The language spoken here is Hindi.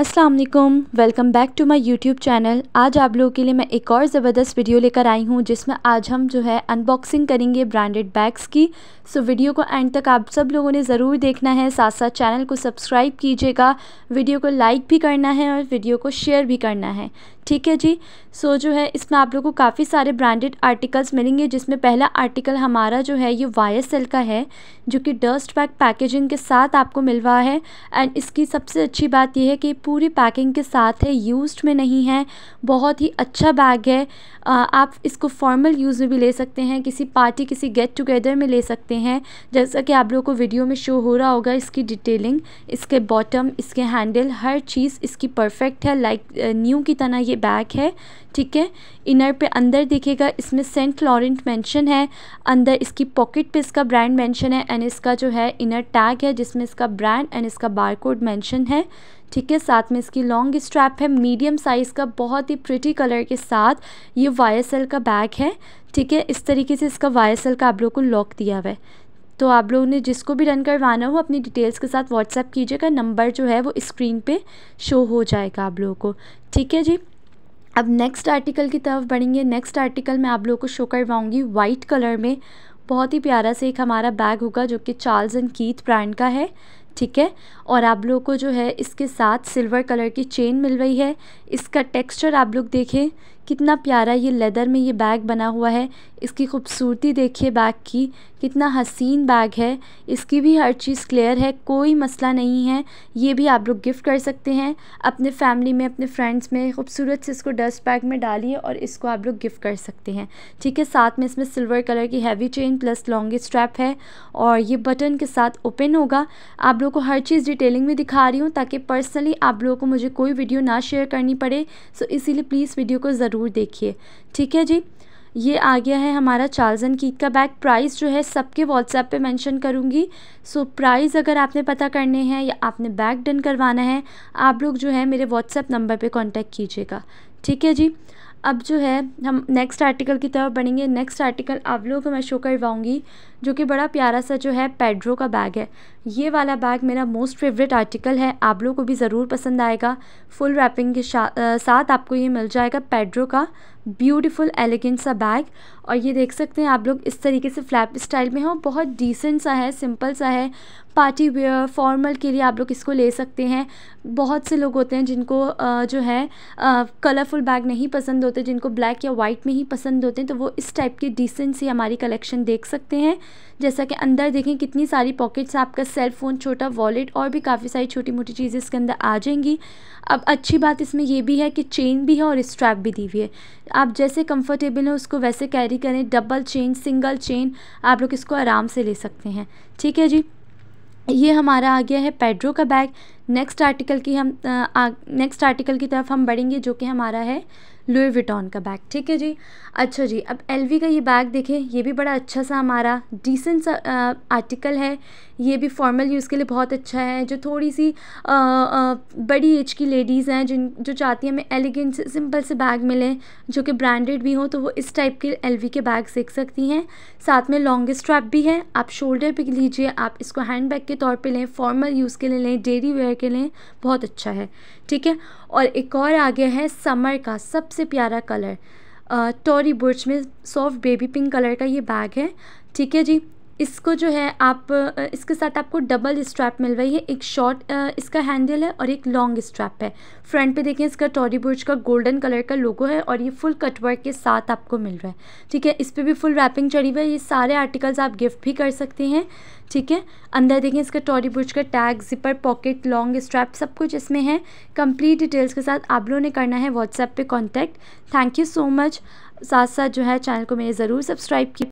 अस्सलाम वालेकुम welcome back to my YouTube channel आज आप लोगों के लिए मैं एक और ज़बरदस्त वीडियो लेकर आई हूँ जिसमें आज हम जो है अनबॉक्सिंग करेंगे ब्रांडेड बैग्स की सो वीडियो को एंड तक आप सब लोगों ने ज़रूर देखना है साथ साथ चैनल को सब्सक्राइब कीजिएगा वीडियो को लाइक भी करना है और वीडियो को शेयर भी करना है ठीक है जी सो जो है इसमें आप लोगों को काफ़ी सारे ब्रांडेड आर्टिकल्स मिलेंगे जिसमें पहला आर्टिकल हमारा जो है ये वाई का है जो कि डस्ट बैग पैकेजिंग के साथ आपको मिल रहा है एंड इसकी सबसे अच्छी बात यह है कि पूरी पैकिंग के साथ है यूज्ड में नहीं है बहुत ही अच्छा बैग है आप इसको फॉर्मल यूज़ में भी ले सकते हैं किसी पार्टी किसी गेट टुगेदर में ले सकते हैं जैसा कि आप लोगों को वीडियो में शो हो रहा होगा इसकी डिटेलिंग इसके बॉटम इसके हैंडल हर चीज़ इसकी परफेक्ट है लाइक न्यू की तरह ये बैग है ठीक है इनर पे अंदर देखेगा इसमें सेंट लॉरेंट मेंशन है अंदर इसकी पॉकेट पे इसका ब्रांड मेंशन है एंड इसका जो है इनर टैग है जिसमें इसका ब्रांड एंड इसका बारकोड मेंशन है ठीक है साथ में इसकी लॉन्ग स्ट्रैप है मीडियम साइज़ का बहुत ही प्रिटी कलर के साथ ये वाई का बैग है ठीक है इस तरीके से इसका वाई का आप लोग को लॉक दिया हुआ है तो आप लोगों ने जिसको भी रन करवाना हो अपनी डिटेल्स के साथ व्हाट्सएप कीजिएगा नंबर जो है वो स्क्रीन पे शो हो जाएगा आप लोगों को ठीक है जी अब नेक्स्ट आर्टिकल की तरफ बढ़ेंगे नेक्स्ट आर्टिकल मैं आप लोगों को शो करवाऊँगी वाइट कलर में बहुत ही प्यारा से एक हमारा बैग होगा जो कि चार्ल्स एंड कीथ ब्रांड का है ठीक है और आप लोगों को जो है इसके साथ सिल्वर कलर की चेन मिल रही है इसका टेक्सचर आप लोग देखें कितना प्यारा ये लेदर में ये बैग बना हुआ है इसकी खूबसूरती देखिए बैग की कितना हसीन बैग है इसकी भी हर चीज़ क्लियर है कोई मसला नहीं है ये भी आप लोग गिफ्ट कर सकते हैं अपने फैमिली में अपने फ्रेंड्स में खूबसूरत से इसको डस्ट बैग में डालिए और इसको आप लोग गिफ्ट कर सकते हैं ठीक है साथ में इसमें सिल्वर कलर की heavy chain plus longest strap है और ये बटन के साथ ओपन होगा आप लोग को हर चीज़ डिटेलिंग में दिखा रही हूँ ताकि पर्सनली आप लोगों को मुझे कोई वीडियो ना शेयर करनी पड़े सो इसीलिए प्लीज़ वीडियो को ज़रूर ज़रूर देखिए ठीक है जी ये आ गया है हमारा चार्ल्स एंड कीट का बैग प्राइस जो है सबके व्हाट्सएप पे मेंशन करूँगी सो प्राइस अगर आपने पता करने हैं या आपने बैग डन करवाना है आप लोग जो है मेरे व्हाट्सएप नंबर पे कांटेक्ट कीजिएगा ठीक है जी अब जो है हम नेक्स्ट आर्टिकल की तरफ बढ़ेंगे नेक्स्ट आर्टिकल आप लोगों को मैं शो करवाऊँगी जो कि बड़ा प्यारा सा जो है पेड्रो का बैग है ये वाला बैग मेरा मोस्ट फेवरेट आर्टिकल है आप लोगों को भी ज़रूर पसंद आएगा फुल रैपिंग के साथ आपको ये मिल जाएगा पेड्रो का ब्यूटीफुल एलिगेंट सा बैग और ये देख सकते हैं आप लोग इस तरीके से फ्लैप स्टाइल में हो बहुत डिसेंट सा है सिंपल सा है पार्टी वेयर फॉर्मल के लिए आप लोग इसको ले सकते हैं बहुत से लोग होते हैं जिनको जो है कलरफुल बैग नहीं पसंद होते जिनको ब्लैक या वाइट में ही पसंद होते हैं तो वो इस टाइप की डिसेंट सी हमारी कलेक्शन देख सकते हैं जैसा कि अंदर देखें कितनी सारी पॉकेट्स आपका सेल फ़ोन छोटा वॉलेट और भी काफ़ी सारी छोटी मोटी चीज़ें इसके अंदर आ जाएंगी अब अच्छी बात इसमें यह भी है कि चेन भी है और स्ट्रैप भी दी हुई है आप जैसे कंफर्टेबल हैं उसको वैसे कैरी करें डबल चेन सिंगल चेन आप लोग इसको आराम से ले सकते हैं ठीक है जी ये हमारा आ गया है पेड्रो का बैग नेक्स्ट आर्टिकल की हम नेक्स्ट आर्टिकल की तरफ हम बढ़ेंगे जो कि हमारा है लुई विटॉन का बैग ठीक है जी अच्छा जी अब एलवी का ये बैग देखें ये भी बड़ा अच्छा सा हमारा डिसेंट सा आर्टिकल है ये भी फॉर्मल यूज़ के लिए बहुत अच्छा है जो थोड़ी सी आ, आ, बड़ी एज की लेडीज़ हैं जिन जो चाहती हैं हमें एलिगेंट से सिंपल से बैग मिलें जो कि ब्रांडेड भी हों तो वो इस टाइप के एल के बैग सीख सकती हैं साथ में लॉन्गेस्ट ट्रैप भी है आप शोल्डर पर लीजिए आप इसको हैंड बैग के तौर पर लें फॉर्मल यूज़ के लिए लें डेली वेयर के लिए बहुत अच्छा है ठीक है और एक और आ गया है समर का सबसे प्यारा कलर टोरी बुर्च में सॉफ्ट बेबी पिंक कलर का ये बैग है ठीक है जी इसको जो है आप इसके साथ आपको डबल स्ट्रैप मिल रही है एक शॉर्ट इसका हैंडल है और एक लॉन्ग स्ट्रैप है फ्रंट पे देखें इसका टॉडी बुर्ज का गोल्डन कलर का लोगो है और ये फुल कटवर्क के साथ आपको मिल रहा है ठीक है इस पर भी फुल रैपिंग चढ़ी हुई है ये सारे आर्टिकल्स आप गिफ्ट भी कर सकते हैं ठीक है अंदर देखें इसका टॉडी बुर्ज का tag zipper pocket long strap सब कुछ इसमें है कंप्लीट डिटेल्स के साथ आप लोगों ने करना है व्हाट्सएप पर contact thank you so much साथ साथ जो है चैनल को मेरे ज़रूर सब्सक्राइब की